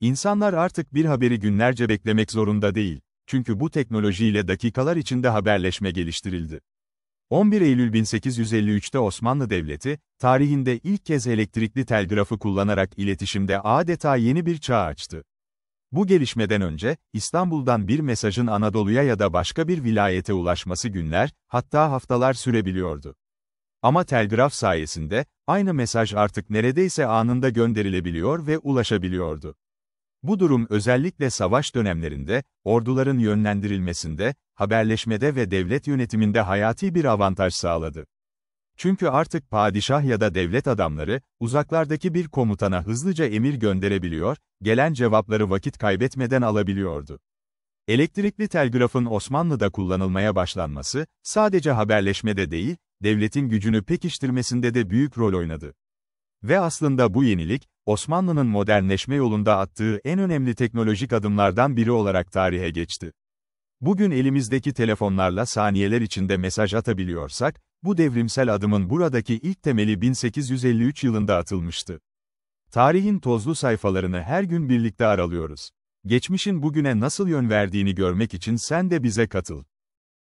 İnsanlar artık bir haberi günlerce beklemek zorunda değil, çünkü bu teknolojiyle dakikalar içinde haberleşme geliştirildi. 11 Eylül 1853'te Osmanlı Devleti, tarihinde ilk kez elektrikli telgrafı kullanarak iletişimde adeta yeni bir çağ açtı. Bu gelişmeden önce, İstanbul'dan bir mesajın Anadolu'ya ya da başka bir vilayete ulaşması günler, hatta haftalar sürebiliyordu. Ama telgraf sayesinde, aynı mesaj artık neredeyse anında gönderilebiliyor ve ulaşabiliyordu. Bu durum özellikle savaş dönemlerinde, orduların yönlendirilmesinde, haberleşmede ve devlet yönetiminde hayati bir avantaj sağladı. Çünkü artık padişah ya da devlet adamları, uzaklardaki bir komutana hızlıca emir gönderebiliyor, gelen cevapları vakit kaybetmeden alabiliyordu. Elektrikli telgrafın Osmanlı'da kullanılmaya başlanması, sadece haberleşmede değil, devletin gücünü pekiştirmesinde de büyük rol oynadı. Ve aslında bu yenilik, Osmanlı'nın modernleşme yolunda attığı en önemli teknolojik adımlardan biri olarak tarihe geçti. Bugün elimizdeki telefonlarla saniyeler içinde mesaj atabiliyorsak, bu devrimsel adımın buradaki ilk temeli 1853 yılında atılmıştı. Tarihin tozlu sayfalarını her gün birlikte aralıyoruz. Geçmişin bugüne nasıl yön verdiğini görmek için sen de bize katıl.